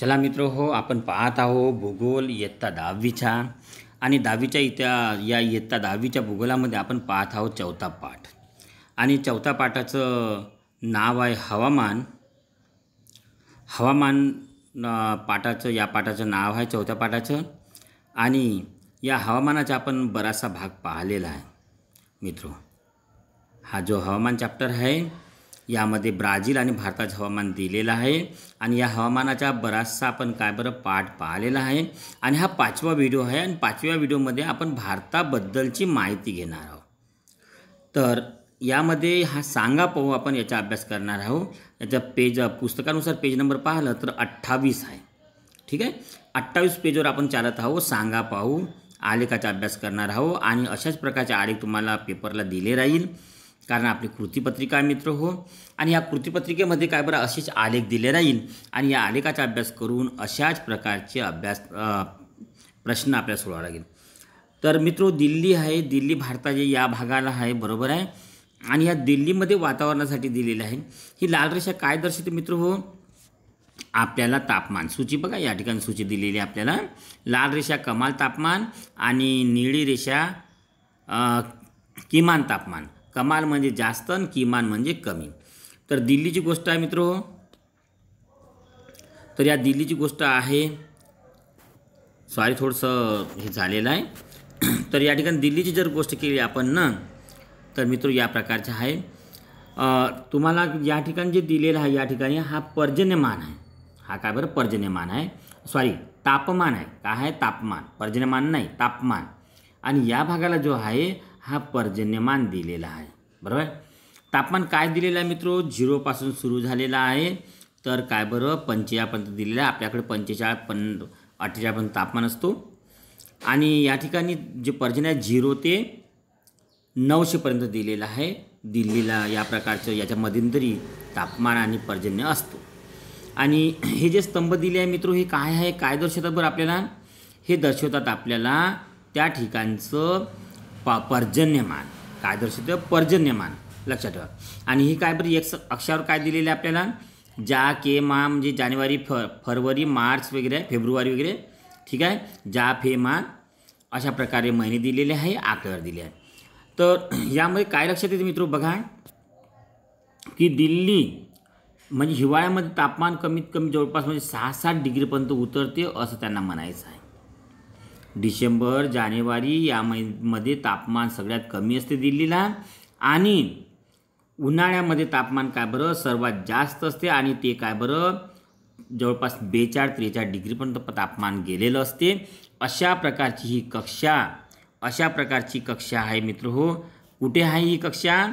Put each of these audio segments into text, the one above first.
चला मित्र हो आपण पाहत आहो भूगोल इयत्ता दहावीच्या आणि दहावीच्या इत्या या इयत्ता दहावीच्या भूगोलामध्ये आपण पाहत आहोत चौथा पाठ आणि चौथा पाठाचं नाव आहे हवामान हवामान पाठाचं या पाठाचं नाव आहे चौथ्या पाठाचं आणि या हवामानाचा आपण बराचसा भाग पाहिलेला आहे मित्रो हा जो हवामान चॅप्टर आहे यामध्ये ब्राझील आणि भारताचं हवामान दिलेलं आहे आणि या हवामानाचा बराचसा आपण काय बरं पाठ पाहिलेला आहे आणि हा पाचवा व्हिडिओ आहे आणि पाचव्या व्हिडिओमध्ये आपण भारताबद्दलची माहिती घेणार आहोत तर यामध्ये हा सांगा पाहू आपण याचा अभ्यास करणार आहोत याच्या पेज पुस्तकानुसार पेज नंबर पाहिलं तर अठ्ठावीस आहे ठीक आहे अठ्ठावीस पेजवर आपण चालत आहोत सांगा पाहू आलेखाचा अभ्यास करणार आहोत आणि अशाच प्रकारचे आलेख तुम्हाला पेपरला दिले राहील कारण आपली कृतीपत्रिका मित्र हो आणि या कृतीपत्रिकेमध्ये काय बरं असेच आलेख दिले राहील आणि या आलेखाचा अभ्यास करून अशाच प्रकारचे अभ्यास प्रश्न आपल्याला सोडावा लागेल तर मित्रो दिल्ली आहे दिल्ली भारताचे या भागाला आहे बरोबर आहे आणि या दिल्लीमध्ये वातावरणासाठी दिलेली आहे ही लाल रेषा काय दर्शवते मित्र हो आपल्याला तापमान सूची बघा या ठिकाणी सूची दिलेली आपल्याला लाल रेषा कमाल तापमान आणि निळी रेषा किमान तापमान कमाल म्हणजे जास्त आणि किमान म्हणजे कमी तर दिल्लीची गोष्ट आहे मित्रो तर या दिल्लीची गोष्ट आहे सॉरी थोडंसं हे झालेलं आहे तर या ठिकाणी दिल्लीची जर गोष्ट केली आपण ना तर मित्रो या प्रकारचे आहे तुम्हाला या ठिकाणी जे दिलेलं आहे या ठिकाणी हा पर्जन्यमान आहे हा काय बरं पर्जन्यमान आहे सॉरी तापमान आहे काय आहे तापमान पर्जन्यमान नाही तापमान आणि या भागाला जो आहे हा पर्जन्यमान दिलेला आहे बरोबर तापमान काय दिलेलं आहे मित्रो झिरोपासून सुरू झालेला आहे तर काय बरोबर पंचेयापर्यंत दिलेलं आहे आपल्याकडे पंचेचाळीस पन अठ्ठेचाळपर्यंत तापमान असतो आणि या ठिकाणी जे पर्जन्य आहे झिरो ते नऊशेपर्यंत दिलेलं आहे दिल्लीला या प्रकारचं याच्या तरी तापमान आणि पर्जन्य असतो आणि हे जे स्तंभ दिले आहे मित्रो हे काय आहे काय दर्शवतात बरं आपल्याला हे दर्शवतात आपल्याला त्या ठिकाणचं प पर्जन्यमान काय दर्शवतं पर्जन्यमान लक्षात ठेवा आणि ही काय बरं एक अक्षावर काय दिलेलं आहे आपल्याला जा के मा म्हणजे जानेवारी फ फरवरी मार्च वगैरे फेब्रुवारी वगैरे ठीक आहे जा फे मा अशा प्रकारे महिने दिलेले आहे आकडेवार दिले आहे तर यामध्ये काय लक्षात येते मित्र बघा की दिल्ली म्हणजे हिवाळ्यामध्ये तापमान कमीत कमी जवळपास म्हणजे सहा सात डिग्रीपर्यंत उतरते असं त्यांना म्हणायचं आहे डिसेंबर जानेवारी या मध्ये तापमान सगळ्यात कमी असते दिल्लीला आणि उन्हाळ्यामध्ये तापमान काय बरं सर्वात जास्त असते आणि ते काय बरं जवळपास बेचाळ त्रेचाळीस डिग्रीपर्यंत तापमान गेलेलं असते अशा प्रकारची ही कक्षा अशा प्रकारची कक्षा आहे मित्र हो कुठे आहे ही कक्षा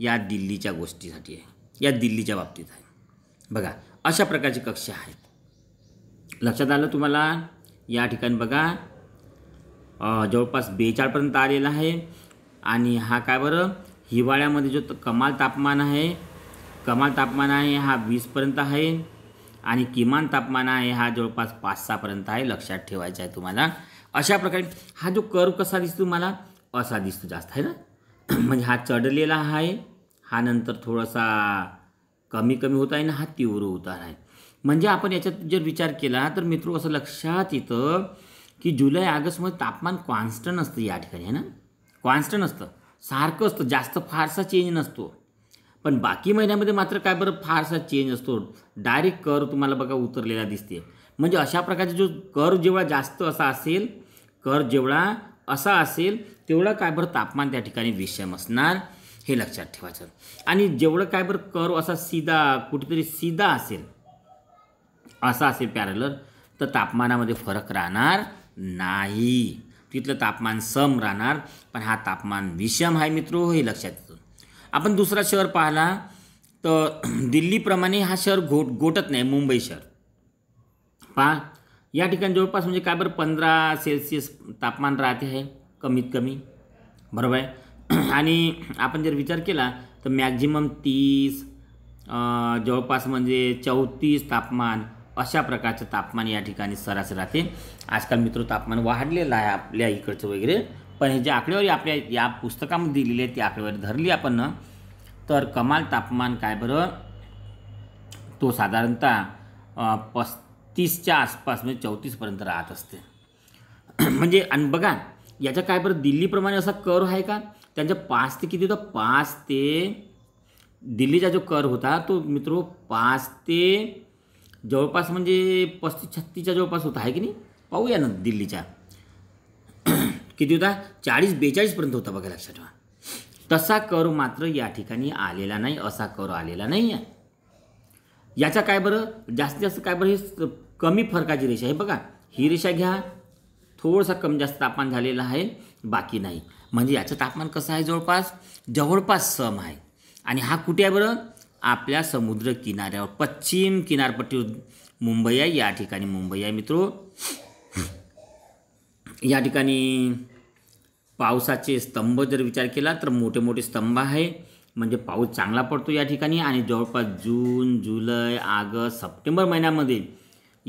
या दिल्लीच्या गोष्टीसाठी आहे या दिल्लीच्या बाबतीत आहे बघा अशा प्रकारची कक्षा आहे लक्षात आलं तुम्हाला या ठिकाणी बघा जवळपास बेचाळपर्यंत आलेला आहे आणि हा काय बरं हिवाळ्यामध्ये जो कमाल तापमान आहे कमाल तापमान आहे हा वीसपर्यंत आहे आणि किमान तापमान आहे हा जवळपास पाच सहापर्यंत आहे लक्षात ठेवायचा आहे तुम्हाला अशा प्रकारे हा जो कर्व कसा दिसतो तुम्हाला असा दिसतो जास्त आहे ना म्हणजे हा चढलेला आहे हा नंतर थोडासा कमी कमी होत आहे ना हा तीव्र उतार आहे म्हणजे आपण याच्यात जर विचार केला तर मित्रो असं लक्षात येतं की जुलै ऑगस्टमध्ये तापमान कॉन्स्टंट असतं या ठिकाणी आहे ना कॉन्स्टंट असतं सारखं असतं जास्त फारसा चेंज नसतो पण बाकी महिन्यामध्ये मात्र काय बरं फारसा चेंज असतो डायरेक्ट कर तुम्हाला बघा उतरलेला दिसते म्हणजे अशा प्रकारचे जो कर जेवढा जास्त असा असेल कर जेवढा असा असेल तेवढा काय बरं तापमान त्या ठिकाणी विषम असणार हे लक्षात ठेवायचं आणि जेवढं काय बरं कर असा सीधा कुठेतरी सीधा असेल असा असेल पॅरलर तर तापमानामध्ये फरक राहणार नाही तिथलं तापमान सम राहणार पण हा तापमान विषम आहे मित्रो हे लक्षात येतं आपण दुसरा शहर पाहिला तर दिल्लीप्रमाणे हा शहर घोट गोटत नाही मुंबई शहर पहा या ठिकाणी जवळपास म्हणजे काय बरं पंधरा सेल्सिअस तापमान राहते आहे कमीत कमी बरोबर आहे आणि आपण जर विचार केला तर मॅक्झिमम तीस जवळपास म्हणजे चौतीस तापमान अशा प्रकारचं तापमान या ठिकाणी सरासरी राहते आजकाल मित्र तापमान वाढलेलं आहे आपल्या इकडचं वगैरे पण हे जे आकडेवारी आपल्या या पुस्तकामध्ये दिलेली आहे ती आकडेवारी धरली आपण तर कमाल तापमान काय बरं तो साधारणतः पस्तीसच्या आसपास म्हणजे चौतीसपर्यंत राहत असते म्हणजे आणि बघा याच्या काय बरं दिल्लीप्रमाणे असा कर आहे का त्यांच्या पाच ते किती होतं पाच ते दिल्लीचा जो कर होता तो मित्रो पाच ते जवळपास म्हणजे पस्तीस छत्तीसच्या जवळपास होता आहे की नाही पाहूया ना दिल्लीच्या किती होता चाळीस बेचाळीसपर्यंत होता बघा लक्षात ठेवा तसा कर मात्र या ठिकाणी आलेला नाही असा कर आलेला नाही आहे याचा काय बरं जास्तीत जास्त काय बरं हे कमी फरकाची रेषा आहे बघा ही रेषा घ्या थोडासा कमी जास्त तापमान झालेलं आहे बाकी नाही म्हणजे याचं तापमान कसं आहे जवळपास जवळपास सम आहे आणि हा कुठे आहे बरं आपल्या समुद्र किनाऱ्यावर पश्चिम किनारपट्टी मुंबई आहे या ठिकाणी मुंबई आहे मित्रो या ठिकाणी पावसाचे स्तंभ जर विचार केला तर मोठे मोठे स्तंभ आहे म्हणजे पाऊस चांगला पडतो या ठिकाणी आणि जवळपास जून जुलै ऑगस्ट सप्टेंबर महिन्यामध्ये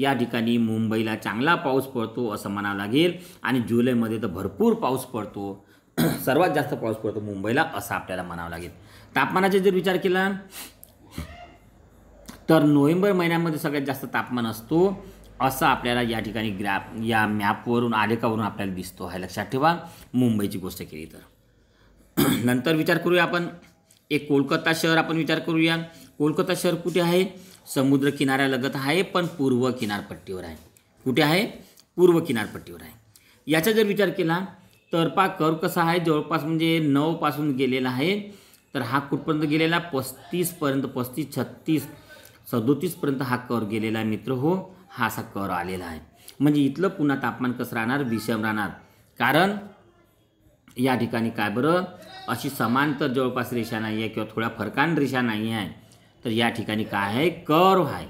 या ठिकाणी मुंबईला चांगला पाऊस पडतो असं म्हणावं लागेल आणि जुलैमध्ये तर भरपूर पाऊस पडतो सर्वात जास्त पाऊस पडतो मुंबईला असं आपल्याला म्हणावं लागेल तापमानाचा जर विचार केला तर नोव्हेंबर महिन्यामध्ये सगळ्यात जास्त तापमान असतो असं आपल्याला या ठिकाणी ग्रॅप या मॅपवरून आलेखावरून आपल्याला दिसतो आहे लक्षात ठेवा मुंबईची गोष्ट केली तर नंतर विचार करूया आपण एक कोलकाता शहर आपण विचार करूया कोलकाता शहर कुठे आहे समुद्र किनाऱ्यालगत आहे पण पूर्व किनारपट्टीवर आहे कुठे आहे पूर्व किनारपट्टीवर आहे याचा जर विचार केला तर पा कर्व कसा आहे जवळपास म्हणजे नऊपासून गेलेला आहे तर हा कुठपर्यंत गेलेला पस्तीसपर्यंत पस्तीस छत्तीस सदोतीसपर्यंत हा कर गेलेला आहे मित्र हो हा असा कर आलेला आहे म्हणजे इथलं पुन्हा तापमान कसं राहणार विषम राहणार कारण या ठिकाणी काय बरं अशी समांतर जवळपास रेषा नाही आहे किंवा थोड्या फरकान रेषा नाही आहे तर या ठिकाणी काय आहे कर आहे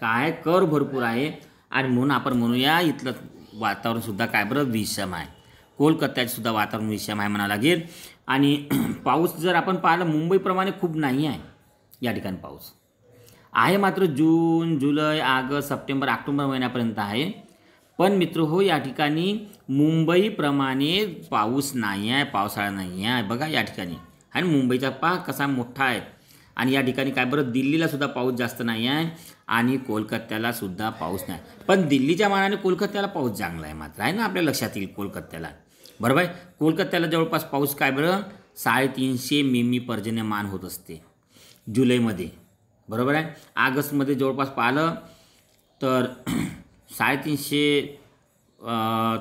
काय आहे कर भरपूर आहे आणि म्हणून आपण म्हणूया इथलं वातावरणसुद्धा काय बरं विषम आहे सुद्धा वातावरण विषम आहे म्हणावं लागेल आणि पाऊस जर आपण पाहिलं मुंबईप्रमाणे खूप नाही आहे या ठिकाणी पाऊस आहे मात्र जून जुलै ऑगस्ट सप्टेंबर ऑक्टोबर महिन्यापर्यंत आहे पण मित्र हो या ठिकाणी मुंबईप्रमाणे पाऊस नाही आहे पावसाळा नाही आहे बघा या ठिकाणी आणि मुंबईचा पहा कसा मोठा आहे आणि या ठिकाणी काय बरं दिल्लीलासुद्धा पाऊस जास्त नाही आहे आणि कोलकात्यालासुद्धा पाऊस नाही पण दिल्लीच्या मानाने कोलकात्याला पाऊस चांगला आहे मात्र आहे ना आपल्या लक्षात येईल कोलकात्याला बरोबर आहे कोलकात्याला जवळपास पाऊस काय बरं साडेतीनशे मिमी पर्जन्यमान होत असते जुलैमध्ये बरोबर आहे ऑगस्टमध्ये जवळपास पाहिलं तर साडेतीनशे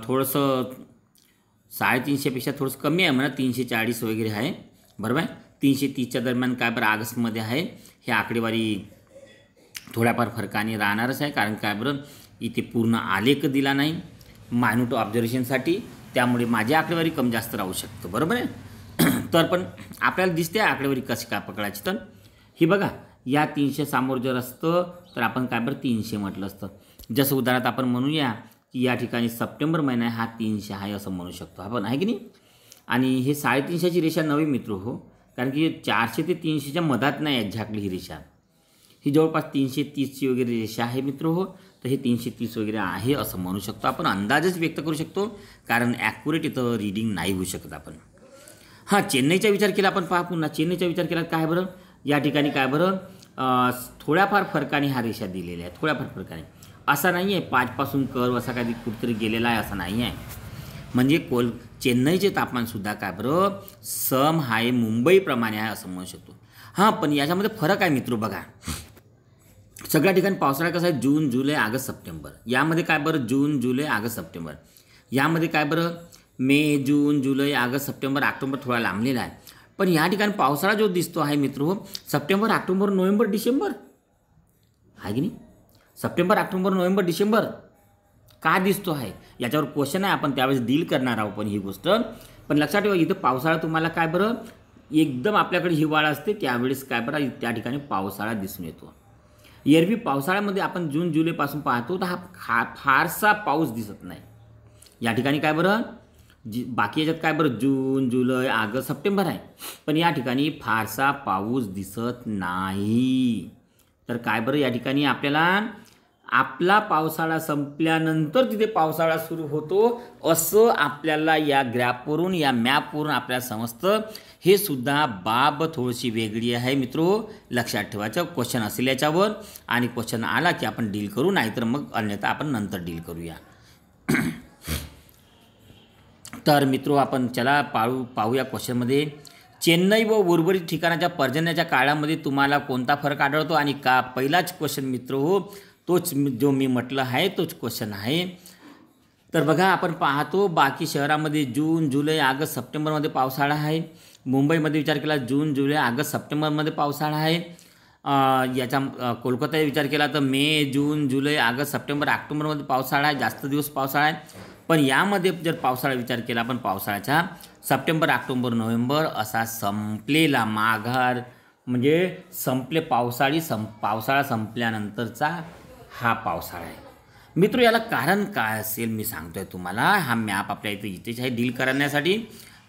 थोडंसं साडेतीनशेपेक्षा थोडंसं कमी आहे म्हणा तीनशे चाळीस वगैरे आहे बरोबर आहे तीनशे तीसच्या दरम्यान काय बरं ऑगस्टमध्ये आहे हे आकडेवारी थोड्याफार फरकाने राहणारच आहे कारण काय बरं इथे पूर्ण आलेख दिला नाही मायनूट ऑब्झर्वेशनसाठी त्यामुळे माझी आकडेवारी कमी जास्त राहू शकतं बरोबर आहे तर पण आपल्याला दिसते आकडेवारी कशी काय पकडायची तर ही बघा या तीनशे समोर जर असतं तर आपण काय बरं तीनशे म्हटलं असतं जसं उदाहरणार्थ आपण म्हणूया की या ठिकाणी सप्टेंबर महिना हा तीनशे आहे असं म्हणू शकतो आपण आहे की नाही आणि हे साडेतीनशेची रेषा नवी मित्र हो कारण की चारशे ते तीनशेच्या मधात नाही आहेत झाकली ही रेषा ही जवळपास तीनशे तीसची वगैरे रेषा आहे मित्र हो तर हे तीनशे तीस वगैरे आहे असं म्हणू शकतो आपण अंदाजच व्यक्त करू शकतो कारण ॲक्युरेट इथं रिडिंग नाही होऊ शकत आपण हां चेन्नईचा विचार केला आपण पहा पुन्हा चेन्नईचा विचार केला काय बरं या ठिकाणी काय बरं थोड्याफार फरकाने ह्या रेषा दिलेल्या आहेत थोड्याफार फरकाने असा नाही आहे पाचपासून कर असा कधी कुठेतरी गेलेला आहे असा नाही आहे म्हणजे कोल चेन्नईचे तापमानसुद्धा काय बरं सम हाय मुंबईप्रमाणे आहे असं म्हणू शकतो हां पण याच्यामध्ये फरक आहे मित्र बघा सगळ्या ठिकाणी पावसाळा कसा आहे जून जुलै ऑगस्ट सप्टेंबर यामध्ये काय बरं जून जुलै ऑगस्ट सप्टेंबर यामध्ये काय बरं मे जून जुलै ऑगस्ट सप्टेंबर ऑक्टोबर थोडा लांबलेला आहे पण या ठिकाणी पावसाळा जो दिसतो आहे मित्र सप्टेंबर ऑक्टोबर नोव्हेंबर डिसेंबर आहे की नाही सप्टेंबर ऑक्टोबर नोव्हेंबर डिसेंबर का दिसतो आहे याच्यावर क्वेश्चन आहे आपण त्यावेळेस डील करणार आहोत पण ही गोष्ट पण लक्षात ठेवा इथं पावसाळा तुम्हाला काय बरं एकदम आपल्याकडे हिवाळा असते त्यावेळेस काय बरं त्या ठिकाणी पावसाळा दिसून येतो एरवी पावसाळ्यामध्ये आपण जून जुलैपासून पाहतो तर हा फारसा पाऊस दिसत नाही या ठिकाणी काय बरं जी बाकी याच्यात काय बरं जून जुलै ऑगस्ट सप्टेंबर आहे पण या ठिकाणी फारसा पाऊस दिसत नाही तर काय बरं या ठिकाणी आपल्याला आपला पावसाळा संपल्यानंतर तिथे पावसाळा सुरू होतो असं आपल्याला या ग्रॅपवरून या मॅपवरून आपल्याला समजतं हे सुद्धा बाब थोडीशी वेगळी आहे मित्रो लक्षात ठेवायचं क्वेश्चन असेल याच्यावर आणि क्वेश्चन आला की आपण डील करू नाहीतर मग अन्यथा आपण नंतर डील करूया तर मित्रो आपण चला पाळू पाहूया क्वेश्चनमध्ये चेन्नई व उर्वरित ठिकाणाच्या पर्जन्याच्या काळामध्ये तुम्हाला कोणता फरक आढळतो आणि का पहिलाच क्वेश्चन मित्र हो तोच जो मी म्हटलं आहे तोच क्वेश्चन आहे तर बघा आपण पाहतो बाकी शहरामध्ये जून जुलै ऑगस्ट सप्टेंबरमध्ये पावसाळा आहे मुंबईमध्ये विचार केला जून जुलै ऑगस्ट सप्टेंबरमध्ये पावसाळा आहे याचा कोलकाता विचार केला तर मे जून जुलै ऑगस्ट सप्टेंबर ऑक्टोबरमध्ये पावसाळा आहे जास्त दिवस पावसाळा आहे पण यामध्ये जर पावसाळा विचार केला पण पावसाळ्याचा सप्टेंबर ऑक्टोबर नोव्हेंबर असा संपलेला माघार म्हणजे संपले पावसाळी सं पावसाळा संपल्यानंतरचा हा पावसाळा आहे मित्र याला कारण काय असेल मी सांगतोय तुम्हाला हा मॅप आपल्या इथे इथेच आहे डील करण्यासाठी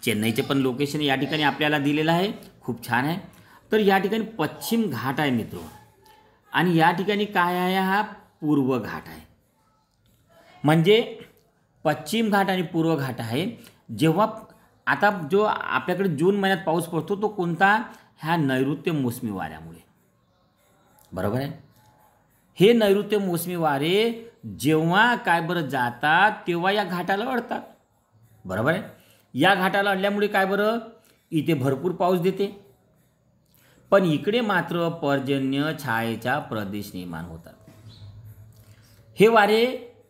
चेन्नईचे पण लोकेशन या ठिकाणी आपल्याला दिलेलं आहे खूप छान आहे तर या ठिकाणी पश्चिम घाट आहे मित्र आणि या ठिकाणी काय आहे हा पूर्व घाट आहे म्हणजे पश्चिम घाट आणि पूर्व घाट आहे जेव्हा आता जो आपल्याकडे जून महिन्यात पाऊस पडतो तो कोणता ह्या नैऋत्य मोसमी वाऱ्यामुळे बरोबर आहे हे नैऋत्य मोसमी वारे जेव्हा काय बरं जातात तेव्हा या घाटाला अडतात बरोबर आहे या घाटाला अडल्यामुळे काय बरं इथे भरपूर पाऊस देते पण इकडे मात्र पर्जन्य छायेचा प्रदेश निर्माण होतात हे वारे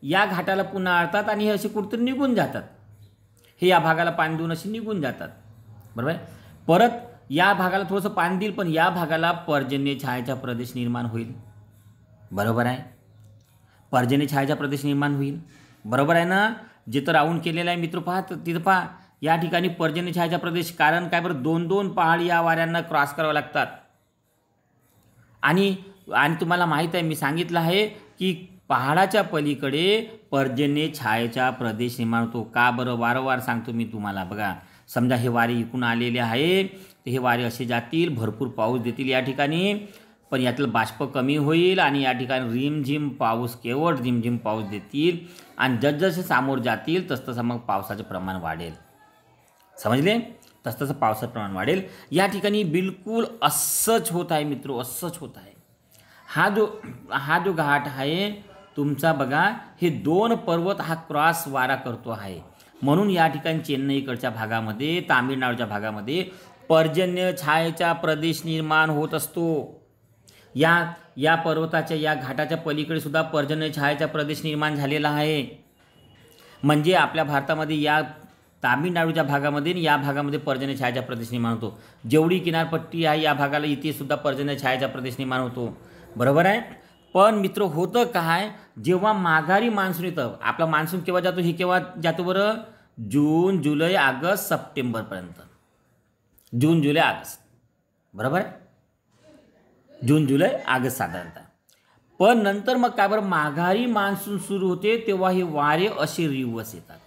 या घाटाला पुन्हा आळतात आणि हे असे कुठतरी निघून जातात हे या भागाला पाणी देऊन असे निघून जातात बरोबर परत या भागाला थोडंसं पाणी देईल पण या भागाला पर्जन्य छायाचा प्रदेश निर्माण होईल बरोबर आहे पर्जन्य छायाचा प्रदेश निर्माण होईल बरोबर आहे ना जिथं तर राऊंड केलेलं आहे मित्र पहा तिथं पहा या ठिकाणी पर्जन्य छायाचा प्रदेश कारण काय बरं दोन दोन पहाड या वाऱ्यांना क्रॉस करावं लागतात आणि आणि तुम्हाला माहीत आहे मी सांगितलं आहे की पहाडाच्या पलीकडे पर्जन्य छायेचा प्रदेश निर्माण होतो का बरं वारंवार सांगतो मी तुम्हाला बघा समजा हे वारे इकून आलेले आहे हे वारे असे जातील भरपूर पाऊस देतील या ठिकाणी पण यातलं बाष्प कमी होईल आणि या ठिकाणी रिमझिम पाऊस केवळ रिमझिम पाऊस देतील आणि जसजसे सामोर जातील तसतसं मग पावसाचं प्रमाण वाढेल समजले तसं तसं पावसाचं प्रमाण वाढेल या ठिकाणी बिलकुल असंच होत आहे मित्र असंच होत आहे हा जो हा जो घाट आहे तुमचा बघा हे दोन पर्वत हा क्रॉस वारा करतो आहे म्हणून या ठिकाणी चेन्नईकडच्या भागामध्ये तामिळनाडूच्या भागामध्ये पर्जन्य छायेचा प्रदेश निर्माण होत असतो या या पर्वताच्या या घाटाच्या पलीकडे सुद्धा पर्जन्य छायेचा प्रदेश निर्माण झालेला आहे म्हणजे आपल्या भारतामध्ये या तामिळनाडूच्या भागामध्ये या भागामध्ये पर्जन्य छायाचा प्रदेश निर्माण होतो जेवढी किनारपट्टी आहे या भागाला इथेसुद्धा पर्जन्य छायाचा प्रदेश निर्माण होतो बरोबर आहे पण मित्र होतं काय जेव्हा माघारी मान्सून येतं आपला मान्सून केव्हा जातो हे केव्हा जातो बरं जून जुलै ऑगस्ट सप्टेंबरपर्यंत जून जुलै ऑगस्ट बरोबर आहे जून जुलै ऑगस्ट साधारणतः पण नंतर मग काय बरं माघारी मान्सून सुरू होते तेव्हा हे वारे असे रिवर्स येतात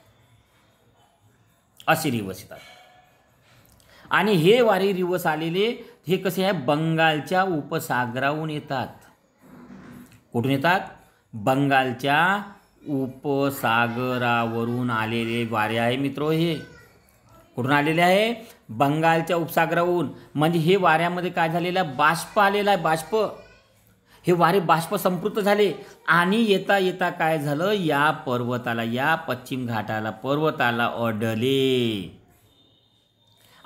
असे रिवस येतात आणि हे वारे रिवर्स आलेले हे कसे आहे बंगालच्या उपसागराहून येतात कुठून येतात बंगालच्या उपसागरावरून आलेले वारे आहे मित्र हे कुठून आलेले आहे बंगालच्या उपसागरावरून म्हणजे हे वाऱ्यामध्ये काय झालेलं आहे बाष्प आलेला आहे बाष्प हे वारे बाष्प संपृत झाले आणि येता येता काय झालं या पर्वताला या पश्चिम घाटाला पर्वताला अडले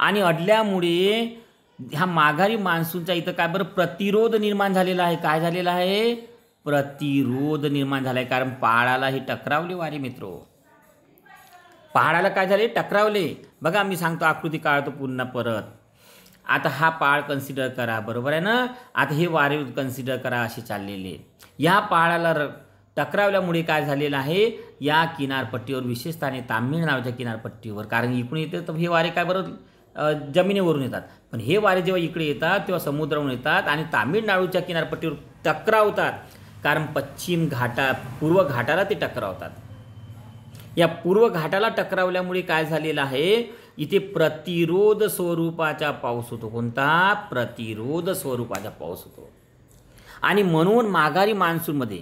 आणि अडल्यामुळे ह्या माघारी मान्सूनचा इथं काय बरं प्रतिरोध निर्माण झालेला आहे काय झालेला आहे प्रतिरोध निर्माण झाला आहे कारण पहाडाला हे टकरावले वारे मित्र पहाडाला काय झाले टकरावले बघा मी सांगतो आकृती काढतो पुन्हा परत आता हा पाळ कन्सिडर करा बरोबर आहे ना आता हे वारे कन्सिडर करा असे चाललेले या पहाडाला टकरावल्यामुळे काय झालेलं आहे या किनारपट्टीवर विशेषतः तामिळनाडूच्या किनारपट्टीवर कारण इकडून येते तर हे वारे काय बरोबर जमिनीवरून येतात पण हे वारे जेव्हा इकडे येतात तेव्हा समुद्रावरून येतात आणि तामिळनाडूच्या किनारपट्टीवर टकरावतात कारण पश्चिम घाटा पूर्व घाटाला ते टकरावतात या पूर्व घाटाला टकरावल्यामुळे काय झालेलं आहे इथे प्रतिरोध स्वरूपाचा पाऊस होतो कोणता प्रतिरोध स्वरूपाचा पाऊस होतो आणि म्हणून माघारी मान्सूनमध्ये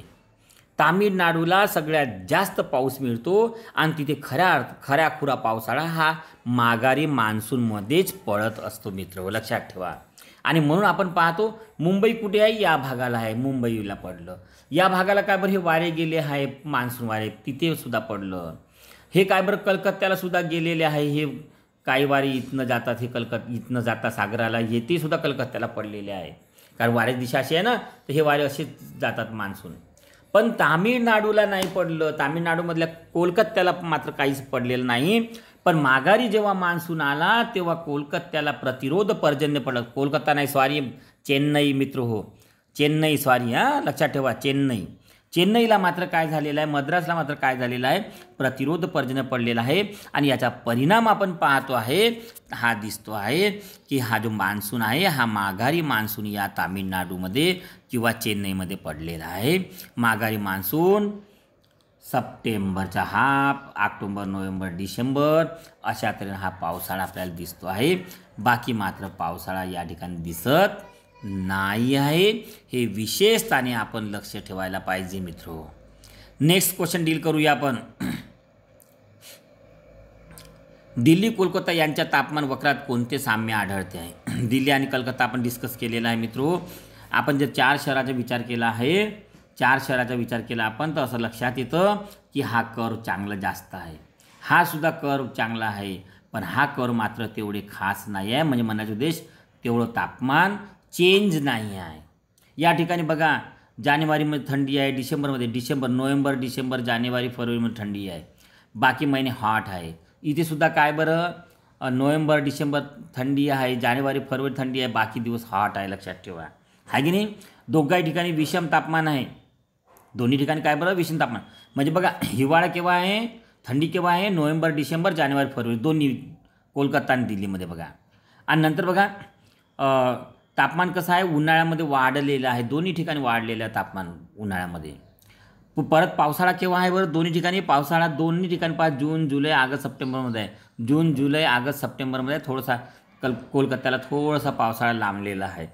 तामिळनाडूला सगळ्यात जास्त पाऊस मिळतो आणि तिथे खऱ्या अर्थ खऱ्या खुरा पावसाळा हा माघारी मान्सूनमध्येच पडत असतो मित्र हो, लक्षात ठेवा आणि म्हणून आपण पाहतो मुंबई कुठे आहे या भागाला आहे मुंबईला पडलं या भागाला काय बरं हे वारे गेले आहे मान्सून वारे तिथे सुद्धा पडलं हे काय बरं कलकत्त्याला सुद्धा गेलेले आहे हे काही वारे इथनं जातात हे कलकत् इथनं जाता सागराला येते सुद्धा कलकत्त्याला पडलेले आहे कारण वाऱ्याची दिशा अशी आहे ना तर हे वारे असेच जातात मान्सून पण तामिळनाडूला नाही पडलं तामिळनाडूमधल्या कोलकात्याला मात्र काहीच पडलेलं नाही पण माघारी जेव्हा मान्सून आला तेव्हा कोलकात्याला प्रतिरोध पर्जन्य पडलं कोलकाता नाही सॉरी चेन्नई मित्र हो चेन्नई सॉरी हां लक्षात ठेवा चेन्नई चेन्नईला मात्र काय झालेलं आहे मद्रासला मात्र काय झालेलं आहे प्रतिरोध पर्जन्य पडलेला आहे आणि याचा परिणाम आपण पाहतो आहे हा दिसतो आहे की हा जो मान्सून आहे हा माघारी मान्सून या तामिळनाडूमध्ये किंवा चेन्नईमध्ये पडलेला आहे माघारी मान्सून सप्टेंबरचा हा ऑक्टोंबर नोव्हेंबर डिसेंबर अशा तऱ्हेने हा पावसाळा आपल्याला दिसतो आहे बाकी मात्र पावसाळा या ठिकाणी दिसत नाही आहे हे विशेषताने आपण लक्ष ठेवायला पाहिजे मित्रो नेक्स्ट क्वेश्चन डील करूया आपण दिल्ली कोलकाता यांच्या तापमान वक्रात कोणते साम्य आढळते आहे दिल्ली आणि कलकत्ता आपण डिस्कस केलेला आहे मित्रो आपण जर चार शहराचा विचार केला आहे चार शहराचा विचार केला आपण तर असं लक्षात येतं की हा कर चांगला जास्त आहे हा सुद्धा कर चांगला आहे पण हा कर मात्र तेवढे खास नाही आहे म्हणजे मनाचा उद्देश तेवढं तापमान चेंज नाही आहे या ठिकाणी बघा जानेवारीमध्ये थंडी आहे डिसेंबरमध्ये डिसेंबर नोव्हेंबर डिसेंबर जानेवारी फरवरीमध्ये थंडी आहे बाकी महिने हॉट आहे इथेसुद्धा काय बरं नोव्हेंबर डिसेंबर थंडी आहे जानेवारी फरवरी थंडी आहे बाकी दिवस हॉट आहे लक्षात ठेवा आहे की नाही दोघाही ठिकाणी विषम तापमान आहे दोन्ही ठिकाणी काय बरं विषम तापमान म्हणजे बघा हिवाळा केव्हा आहे थंडी केव्हा आहे नोव्हेंबर डिसेंबर जानेवारी फरवरी दोन्ही कोलकाता आणि दिल्लीमध्ये बघा आणि नंतर बघा तापमान कसं आहे उन्हाळ्यामध्ये वाढलेलं आहे दोन्ही ठिकाणी वाढलेलं आहे तापमान उन्हाळ्यामध्ये परत पावसाळा केव्हा आहे बरं दोन्ही ठिकाणी पावसाळा दोन्ही ठिकाणी पाच जून जुलै ऑगस्ट सप्टेंबरमध्ये आहे जून जुलै ऑगस्ट सप्टेंबरमध्ये थोडासा कल कोलकात्याला थोडासा पावसाळा लांबलेला आहे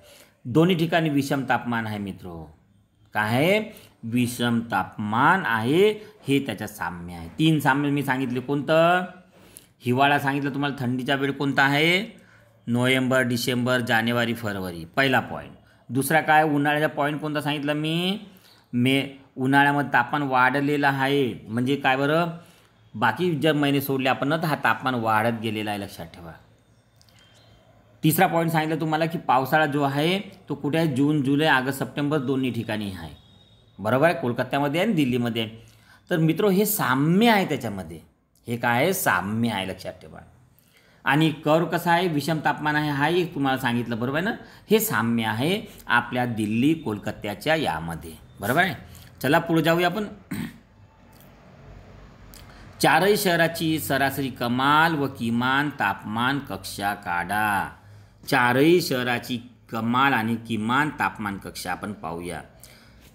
दोन्ही ठिकाणी विषम तापमान आहे मित्र काय आहे विषम तापमान आहे हे त्याच्या साम्य आहे तीन साम्य मी सांगितले कोणतं हिवाळा सांगितलं तुम्हाला थंडीचा वेळ कोणता आहे नोव्हेंबर डिसेंबर जानेवारी फरवरी पहिला पॉईंट दुसरा काय उन्हाळ्याचा पॉईंट कोणता सांगितलं मी मे उन्हाळ्यामध्ये तापमान वाढलेलं आहे म्हणजे काय बरं बाकी जर महिने सोडले आपण तर हा तापमान वाढत गेलेला आहे लक्षात ठेवा तिसरा पॉईंट सांगितलं तुम्हाला की पावसाळा जो आहे तो कुठे आहे जून जुलै ऑगस्ट सप्टेंबर दोन्ही ठिकाणी आहे बरोबर आहे कोलकात्यामध्ये आणि दिल्लीमध्ये तर मित्रो हे साम्य आहे त्याच्यामध्ये हे काय आहे साम्य आहे लक्षात ठेवा आणि कर कसा आहे विषम तापमान आहे हा एक तुम्हाला सांगितलं बरोबर आहे ना हे साम्य आहे आपल्या दिल्ली कोलकात्याच्या यामध्ये बरोबर आहे चला पुढे जाऊया आपण चारही शहराची सरासरी कमाल व किमान तापमान कक्षा काढा चारही शहराची कमाल आणि किमान तापमान कक्षा आपण पाहूया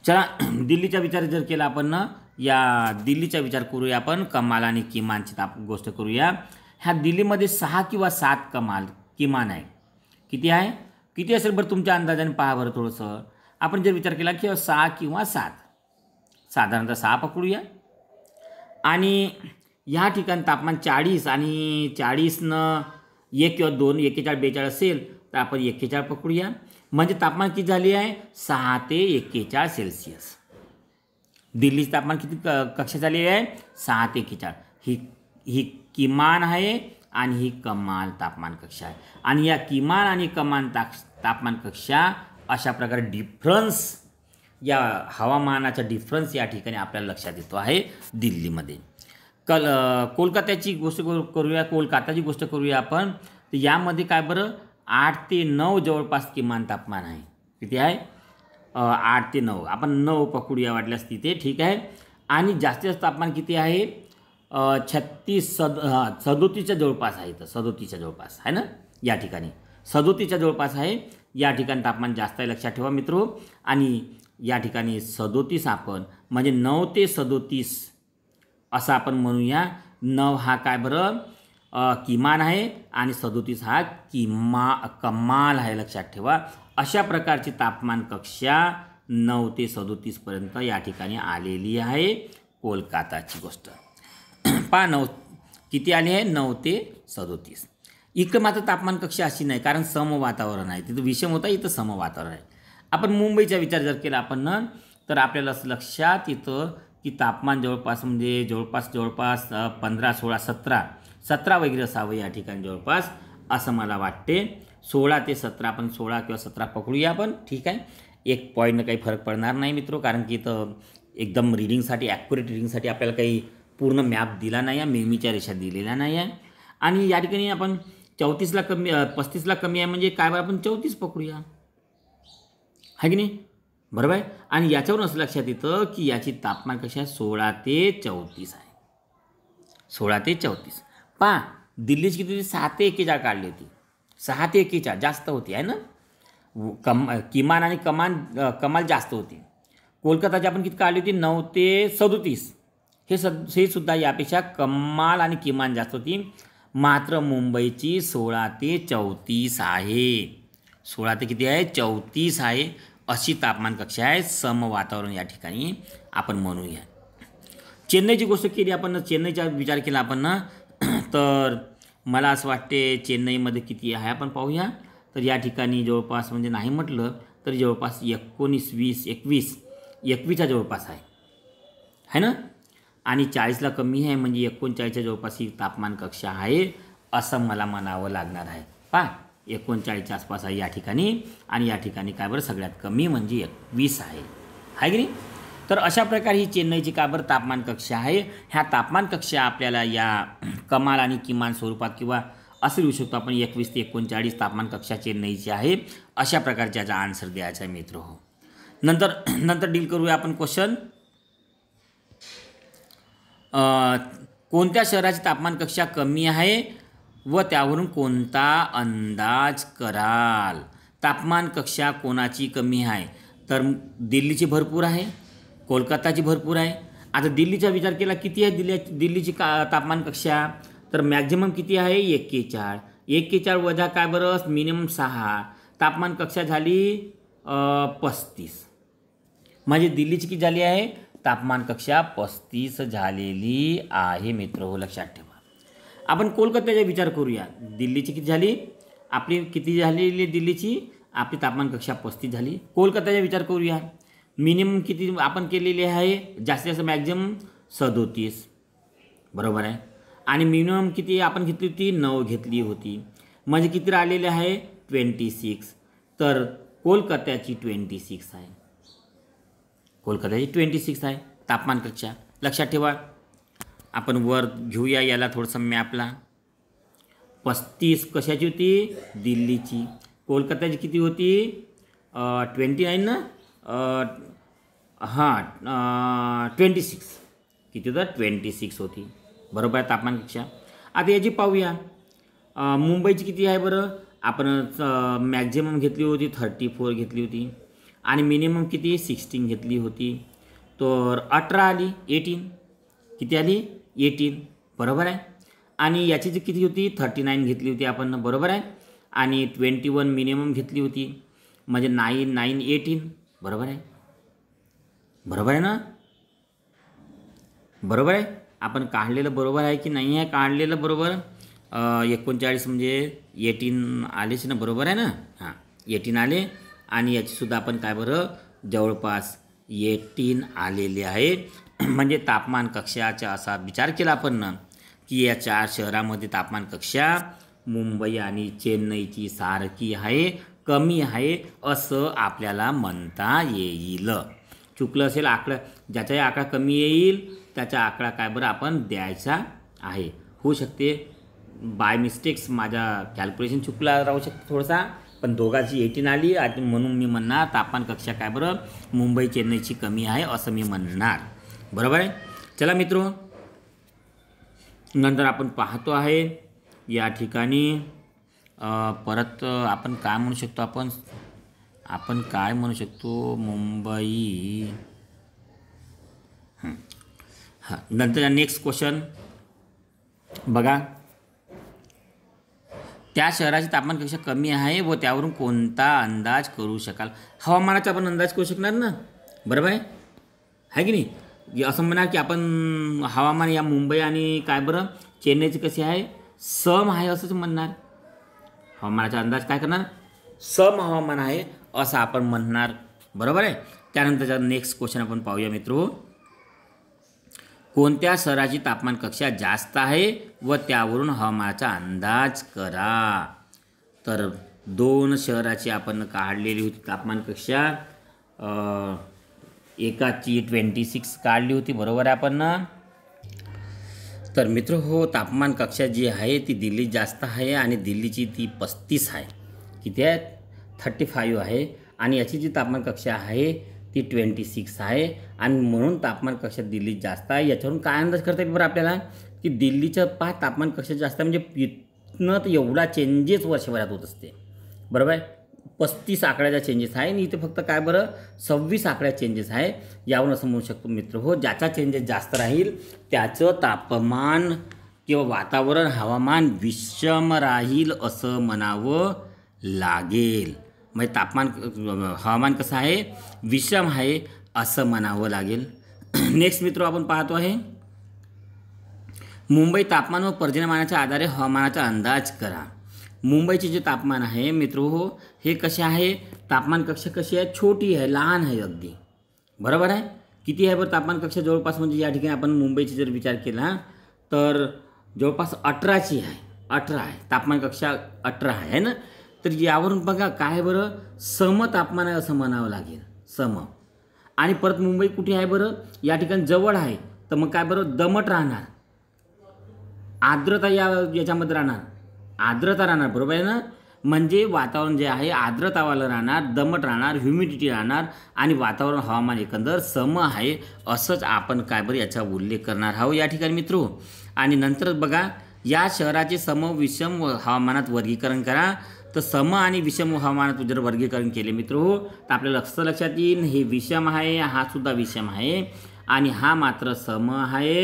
चला दिल्लीचा विचार जर केला आपण ना या दिल्लीचा विचार करूया आपण कमाल आणि किमानची ताप गोष्ट करूया ह्या दिल्लीमध्ये सहा किंवा सात कमाल किमान आहे किती आहे किती असेल बरं तुमच्या अंदाजाने पहा बरं थोडंसं आपण जर विचार केला की सहा किंवा सात साधारणतः सहा पकडूया आणि ह्या ठिकाणी तापमान चाळीस आणि चाळीसनं एक किंवा दोन एक्केचाळीस बेचाळीस असेल तर आपण एक्केचाळीस पकडूया म्हणजे तापमान किती झाली आहे सहा ते एक्केचाळीस सेल्सिअस दिल्लीचं तापमान किती क कक्षा झालेली आहे सहा ते एक्केचाळीस ही ही किमान आहे आणि ही कमाल तापमान कक्षा आहे आणि या किमान आणि कमाल ता तापमान कक्षा अशा प्रकारे डिफरन्स या हवामानाचा डिफरन्स या ठिकाणी आपल्याला लक्षात येतो आहे दिल्लीमध्ये कल कोलकात्याची गोष्ट करूया कोलकाताची गोष्ट करूया आपण तर यामध्ये काय बरं आठ ते नऊ जवळपास किमान तापमान आहे किती आहे आठ ते नऊ आपण नऊ पकडूया वाटल्यास तिथे ठीक आहे आणि जास्तीत जास्त तापमान किती आहे छत्तीस सद हा सदोतीच्या जवळपास आहे तर सदोतीच्या जवळपास आहे ना या ठिकाणी सदोतीच्या जवळपास आहे या ठिकाणी तापमान जास्त आहे लक्षात ठेवा मित्रो आणि या ठिकाणी सदोतीस आपण म्हणजे नऊ ते सदोतीस असं आपण म्हणूया नऊ हा काय बरं किमान आहे आणि सदोतीस हा किमा कमाल आहे लक्षात ठेवा अशा प्रकारची तापमान कक्षा नऊ ते सदोतीसपर्यंत या ठिकाणी आलेली आहे कोलकाताची गोष्ट पहा नऊ किती आले आहे नऊ ते सदोतीस इकडं मात्र तापमान कक्षा अशी नाही कारण सम वातावरण आहे तिथं विषम होता इथं सम वातावरण आहे आपण मुंबईचा विचार जर केला आपण तर आपल्याला असं लक्षात येतं की तापमान जवळपास म्हणजे जवळपास जवळपास पंधरा सोळा सतरा सतरा वगैरे असावं या ठिकाणी जवळपास असं मला वाटते सोळा ते सतरा आपण सोळा किंवा सतरा पकडूया आपण ठीक आहे एक पॉईंटनं काही फरक पडणार नाही मित्रो कारण की इथं एकदम रिडिंगसाठी ॲक्युरेट रिडिंगसाठी आपल्याला काही पूर्ण मॅप दिला नाही आहे मेहमीच्या रेषा दिलेल्या नाही आहे आणि या ठिकाणी आपण चौतीसला कमी पस्तीसला कमी आहे म्हणजे काय बरं आपण चौतीस पकडूया आहे की नाही बरोबर आहे आणि याच्यावरून असं लक्षात येतं की याची तापमान कशी आहे सोळा ते चौतीस आहे सोळा ते चौतीस पहा दिल्लीची किती होती सहा ते एकेचाळ काढली होती सहा ते एकेचाळ जास्त होती आहे ना कम किमान आणि कमान कमाल जास्त होती कोलकाताची आपण किती काढली होती नऊ ते सदोतीस हे सग हे सुद्धा यापेक्षा कमाल आणि किमान जास्त होती मात्र मुंबईची सोळा ते चौतीस आहे सोळा ते किती आहे चौतीस आहे अशी तापमान कक्षा आहे सम वातावरण या ठिकाणी आपण म्हणूया चेन्नईची गोष्ट केली आपण चेन्नईचा विचार केला आपण ना तर मला असं वाटते चेन्नईमध्ये किती आहे आपण पाहूया तर या ठिकाणी जवळपास म्हणजे नाही म्हटलं तर जवळपास एकोणीस वीस एकवीस एकवीसच्या जवळपास आहे है ना आणि चाळीसला कमी आहे म्हणजे एकोणचाळीसच्या जवळपास ही तापमान कक्षा आहे असं मला म्हणावं लागणार आहे पा एकोणचाळीसच्या आसपास आहे या ठिकाणी आणि या ठिकाणी काय बरं सगळ्यात कमी म्हणजे एकवीस आहे आहे की नाही तर अशा प्रकारे ही चेन्नईची काय बरं तापमान कक्षा आहे ह्या तापमान कक्षा आपल्याला या कमाल आणि किमान स्वरूपात किंवा असं लिहू शकतो आपण एकवीस ते एकोणचाळीस तापमान कक्षा चेन्नईची आहे अशा प्रकारच्या याचा आन्सर द्यायचा आहे मित्र हो नंतर नंतर डील करूया आपण क्वेश्चन कोणत्या शहराची तापमान कक्षा कमी आहे व त्यावरून कोणता अंदाज कराल तापमान कक्षा कोणाची कमी आहे तर दिल्लीची भरपूर आहे कोलकाताची भरपूर आहे आता दिल्लीचा विचार केला किती आहे दिल्ली दिल्लीची का तापमान कक्षा तर मॅक्झिमम किती आहे एक्केचाळ एक्केचाळ वजा काय बरं मिनिमम सहा तापमान कक्षा झाली पस्तीस म्हणजे दिल्लीची किती झाली आहे तापमान कक्षा पस्तीस झालेली आहे मित्र हो लक्षात ठेवा आपण कोलकात्याचा विचार करूया दिल्लीची किती झाली आपली किती झालेली दिल्लीची आपली तापमान कक्षा पस्तीस झाली कोलकात्याचा विचार करूया मिनिमम किती आपण केलेली आहे जास्तीत जास्त मॅक्झिमम सदोतीस बरोबर आहे आणि मिनिमम किती आपण घेतली होती नऊ घेतली होती म्हणजे किती राहिलेली आहे ट्वेंटी सिक्स तर कोलकात्याची ट्वेंटी सिक्स आहे कोलकात्याची ट्वेंटी सिक्स आहे तापमान कक्षा लक्षात ठेवा आपण वर घेऊया याला थोडंसं मॅपला पस्तीस कशाची होती दिल्लीची कोलकात्याची किती होती ट्वेंटी नाईन हां ट्वेंटी सिक्स किती होतं ट्वेंटी सिक्स होती बरोबर आहे तापमान कक्षा आता याची पाहूया मुंबईची किती आहे बरं आपण मॅक्झिमम घेतली होती थर्टी फोर घेतली होती आणि मिनिमम किती सिक्स्टीन घेतली होती तर अठरा आली एटीन किती आली एटीन बरोबर आहे आणि याची जी किती होती थर्टी नाईन घेतली होती आपण बरोबर आहे आणि ट्वेंटी वन मिनिमम घेतली होती म्हणजे नाईन नाईन एटीन बरोबर आहे बरोबर आहे ना बरोबर आहे आपण काढलेलं बरोबर आहे की नाही आहे काढलेलं बरोबर एकोणचाळीस म्हणजे एटीन आलेच ना बरोबर आहे ना हां एटीन आले आणि याचीसुद्धा आपण काय बरं जवळपास एटीन आलेली आहे म्हणजे तापमान कक्षाचा असा विचार केला आपण की या चार शहरामध्ये तापमान कक्षा मुंबई आणि चेन्नईची सारखी आहे कमी आहे असं आपल्याला म्हणता येईल चुकलं असेल आकडा ज्याचाही आकडा कमी येईल त्याचा आकडा काय बरं आपण द्यायचा आहे होऊ शकते बाय मिस्टेक्स माझा कॅल्क्युलेशन चुकला राहू शकते थोडासा पण दोघांची एटीन आली आणि म्हणून मी म्हणणार तापमान कक्षा काय बरं मुंबई चेन्नईची कमी आहे असं मी म्हणणार बरोबर आहे चला मित्र नंतर आपण पाहतो आहे या ठिकाणी परत आपण काय म्हणू शकतो आपण आपण काय म्हणू शकतो मुंबई हां नंतर नेक्स्ट क्वेश्चन बघा त्या शहराचे तापमान कमी आहे व त्यावरून कोणता अंदाज करू शकाल हवामानाचा आपण अंदाज करू शकणार ना बरोबर आहे आहे की नाही असं म्हणा की आपण हवामान या मुंबई आणि काय बरं चेन्नईचे कसे आहे सम आहे असंच म्हणणार हवामानाचा अंदाज काय करणार सम हवामान आहे असं आपण म्हणणार बरोबर आहे त्यानंतरचा नेक्स्ट क्वेश्चन आपण पाहूया मित्रो कोणत्या शहराची तापमान कक्षा जास्त आहे व त्यावरून हवामानाचा अंदाज करा तर दोन शहराची आपण काढलेली होती तापमान कक्षा एकाची ट्वेंटी सिक्स काढली होती बरोबर आपण तर मित्र हो तापमान कक्षा जी आहे ती दिल्ली जास्त आहे आणि दिल्लीची ती पस्तीस आहे किती आहे थर्टी फाईव्ह आहे आणि याची जी तापमान कक्षा आहे ती ट्वेंटी सिक्स आहे आणि म्हणून तापमान कक्षात दिल्लीत जास्त आहे याच्यावरून काय अंदाज करता येईल बरं आपल्याला की दिल्लीचं पहा तापमान कक्षात जास्त म्हणजे इथनं तर एवढा चेंजेस वर्षभरात होत असते बरोबर आहे पस्तीस आकड्याचा चेंजेस आहे आणि इथे फक्त काय बरं सव्वीस आकड्या चेंजेस आहे यावरून असं म्हणू शकतो मित्र हो ज्याचा चेंजेस जास्त राहील त्याचं तापमान किंवा वातावरण हवामान विषम राहील असं म्हणावं लागेल म्हणजे तापमान हवामान कसं आहे विषम आहे असं म्हणावं लागेल नेक्स्ट मित्र आपण पाहतो आहे मुंबई तापमान व पर्जन्यमानाच्या आधारे हवामानाचा अंदाज करा मुंबईचे जे तापमान आहे मित्र हो हे कसे आहे तापमान कक्षा कशी आहे छोटी आहे लहान आहे अगदी बरोबर आहे किती आहे बरं तापमान कक्षा जवळपास म्हणजे या ठिकाणी आपण मुंबईची जर विचार केला तर जवळपास अठराची आहे अठरा आहे तापमान कक्षा अठरा आहे ना तर यावरून बघा काय बरं सम तापमान आहे असं म्हणावं लागेल सम आणि परत मुंबई कुठे आहे बरं या ठिकाणी जवळ आहे तर मग काय बरं दमट राहणार आर्द्रता या याच्यामध्ये राहणार आर्द्रता राहणार बरोबर आहे ना म्हणजे वातावरण जे आहे आर्द्रतावालं राहणार दमट राहणार ह्युमिडिटी राहणार आणि वातावरण हवामान एकंदर सम आहे असंच आपण काय बरं याचा उल्लेख करणार आहो या ठिकाणी मित्रो आणि नंतर बघा या शहराचे सम विषम हवामानात वर्गीकरण करा तर सम आणि विषम हवामानात जर वर्गीकरण केले मित्र हो तर आपल्या लक्ष लक्षात येईल हे विषम आहे हा सुद्धा विषम आहे आणि हा मात्र सम आहे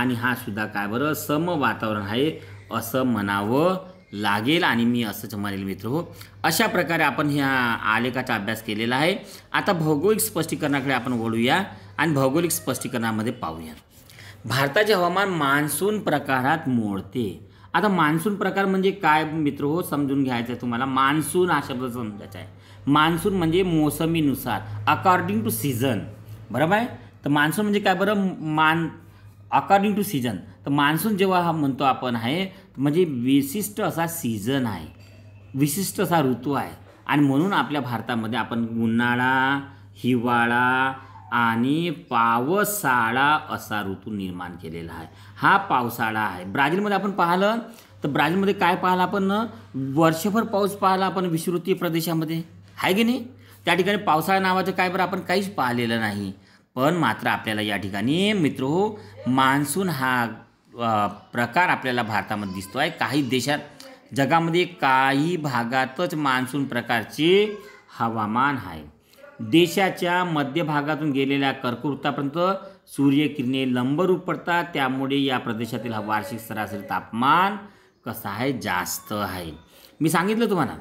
आणि हा सुद्धा काय बरं सम वातावरण आहे असं म्हणावं लागेल आणि मी असंच म्हणेल मित्र हो अशा प्रकारे आपण ह्या आलेखाचा अभ्यास केलेला आहे आता भौगोलिक स्पष्टीकरणाकडे आपण वळूया आणि भौगोलिक स्पष्टीकरणामध्ये पाहूया भारताचे हवामान मान्सून प्रकारात मोडते आता मान्सून प्रकार म्हणजे काय मित्र हो समजून घ्यायचं आहे तुम्हाला मान्सून हा शब्द समजायचा आहे मान्सून म्हणजे मोसमीनुसार अकॉर्डिंग टू सीझन बरोबर आहे तर मान्सून म्हणजे काय बरं मान अकॉर्डिंग टू सीझन तर मान्सून जेव्हा हा म्हणतो आपण आहे म्हणजे विशिष्ट असा सीझन आहे विशिष्ट असा ऋतू आहे आणि म्हणून आपल्या भारतामध्ये आपण उन्हाळा हिवाळा आणि पावसाळा असा ऋतू निर्माण केलेला आहे हा पावसाळा आहे ब्राझीलमध्ये आपण पाहिलं तर ब्राझीलमध्ये काय पाहिलं आपण वर्षभर पाऊस पाहिला आपण विषुवृत्तीय प्रदेशामध्ये आहे की नाही त्या ठिकाणी पावसाळा नावाचं काय बरं आपण काहीच पाहिलेलं नाही पण मात्र आपल्याला या ठिकाणी मित्र हो मान्सून हा प्रकार आपल्याला भारतामध्ये दिसतो आहे काही देशात जगामध्ये काही भागातच मान्सून प्रकारचे हवामान आहे देशाच्या मध्यभागातून गेलेल्या कर्कवृत्तापर्यंत सूर्यकिरणे लंबरूप पडतात त्यामुळे या प्रदेशातील वार्षिक सरासरी तापमान कसं आहे जास्त आहे मी सांगितलं तुम्हाला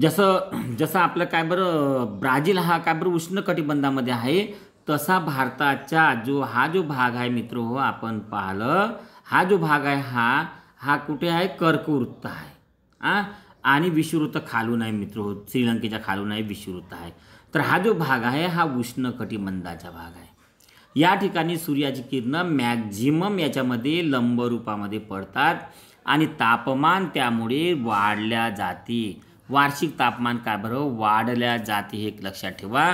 जसं जसं आपलं काय बरं ब्राझील हा काय बरं उष्ण कटिबंधामध्ये आहे तसा भारताचा जो हा जो भाग आहे मित्र हो आपण पाहिलं हा जो भाग आहे हा हा कुठे आहे कर्कवृत्त आहे आ आणि विषुवृत्त खालून आहे मित्र हो श्रीलंकेच्या खालून आहे विषुवृत्त आहे तर हा जो भाग आहे हा उष्ण कटिबंधाचा भाग आहे या ठिकाणी सूर्याची किरणं मॅक्झिमम याच्यामध्ये लंबरूपामध्ये पडतात आणि तापमान त्यामुळे वाढल्या जाते वार्षिक तापमान काय बरोबर वाढल्या जाते हे एक लक्षात ठेवा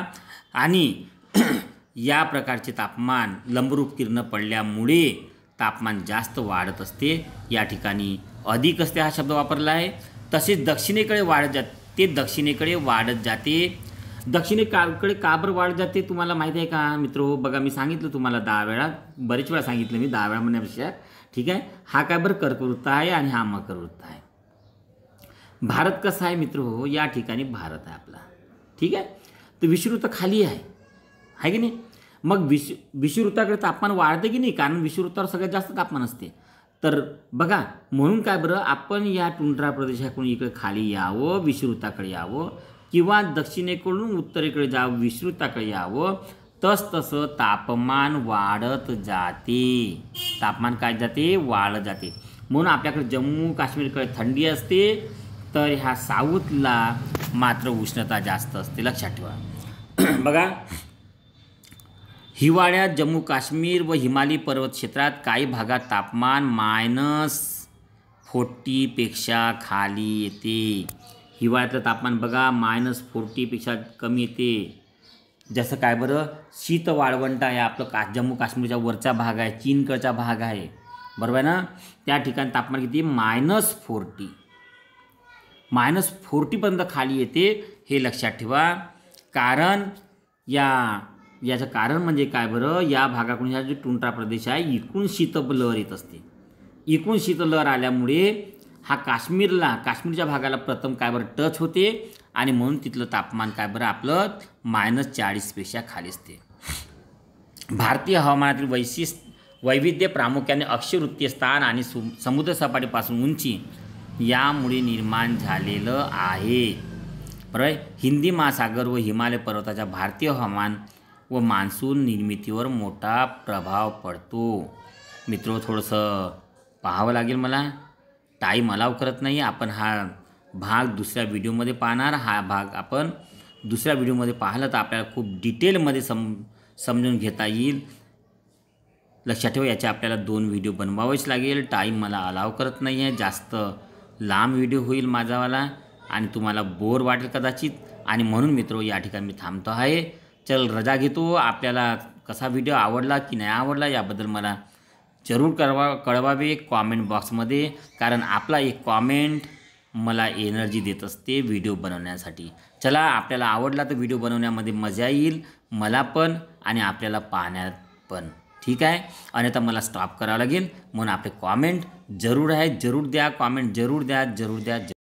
आणि या प्रकारचे तापमान लंबरूप किरणं पडल्यामुळे तापमान जास्त वाढत असते या ठिकाणी अधिक असते हा शब्द वापरला आहे तसेच दक्षिणेकडे वाढत जात ते दक्षिणेकडे वाढत जाते दक्षिणेकडे का बरं वाढत जाते तुम्हाला माहिती आहे का मित्र बघा मी सांगितलं तुम्हाला दहा वेळा बरेच वेळा सांगितलं मी दहा वेळा म्हणण्यापेक्षा ठीक आहे हा काय बरं कर्कवृत्त आहे आणि हा मकरवृत्त आहे भारत कसा आहे मित्र हो या ठिकाणी भारत आहे आपला ठीक आहे तर विषुवृत्त खाली आहे आहे की नाही मग विष विषुवृत्ताकडे तापमान वाढतं की नाही कारण विषुवृत्तावर सगळ्यात जास्त तापमान असते तर बघा म्हणून काय बरं आपण या टुंड्रा प्रदेशाकडून इकडे खाली यावं विश्रुताकडे यावं किंवा दक्षिणेकडून उत्तरेकडे जावं विश्रुताकडे यावं तस तसं तापमान वाढत जाते तापमान काय जाते वाढत जाते म्हणून आपल्याकडे जम्मू काश्मीरकडे थंडी असते तर ह्या साऊथला मात्र उष्णता जास्त असते लक्षात ठेवा बघा हिवाळ्यात जम्मू काश्मीर व हिमाली पर्वत क्षेत्रात काही भागात तापमान मायनस फोर्टीपेक्षा खाली येते हिवाळ्यातलं तापमान बघा मायनस फोर्टीपेक्षा कमी येते जसं काय बरं शीत वाळवंट आहे आपलं का जम्मू काश्मीरच्या वरचा भाग आहे चीनकडचा भाग आहे बरोबर आहे ना त्या ठिकाणी तापमान किती मायनस फोर्टी मायनस फोर्टीपर्यंत खाली येते हे लक्षात ठेवा कारण या याचं कारण म्हणजे काय बरं या भागाकडून हा जो टुंटा प्रदेश आहे एकूण शीतलहर येत असते शीत शीतलहर आल्यामुळे हा काश्मीरला काश्मीरच्या भागाला प्रथम काय बरं टच होते आणि म्हणून तिथलं तापमान काय बरं आपलं मायनस चाळीसपेक्षा खाली असते भारतीय हवामानातील वैशिष वैविध्य प्रामुख्याने अक्षवृत्तीय स्थान आणि सु समुद्रसपाटीपासून उंची यामुळे निर्माण झालेलं आहे बरोबर हिंदी महासागर व हिमालय पर्वताच्या भारतीय हवामान व मान्सून निर्मितीवर मोठा प्रभाव पडतो मित्रो थोडंसं पाहावं लागेल मला टाईम अलाव करत नाही आपण हा भाग दुसऱ्या व्हिडिओमध्ये पाहणार हा भाग आपण दुसऱ्या व्हिडिओमध्ये पाहिला तर आपल्याला खूप डिटेलमध्ये सम समजून घेता येईल लक्षात ठेवा याचे आपल्याला दोन व्हिडिओ बनवावेच लागेल टाईम मला अलाव करत नाही आहे जास्त लांब व्हिडिओ होईल माझावाला आणि तुम्हाला बोर वाटेल कदाचित आणि म्हणून मित्रो या ठिकाणी मी थांबतो आहे चल रजा घेतो आपल्याला कसा व्हिडिओ आवडला की नाही आवडला याबद्दल मला जरूर कळवा कळवावे कॉमेंट बॉक्समध्ये कारण आपला एक कॉमेंट मला एनर्जी देत असते व्हिडिओ बनवण्यासाठी चला आपल्याला आवडला तर व्हिडिओ बनवण्यामध्ये मजा येईल मला पण आणि आपल्याला पाहण्यात पण ठीक आहे आणि अन्यथा मला स्टॉप करावं लागेल म्हणून आपले कॉमेंट जरूर आहे जरूर द्या कॉमेंट जरूर द्या जरूर द्या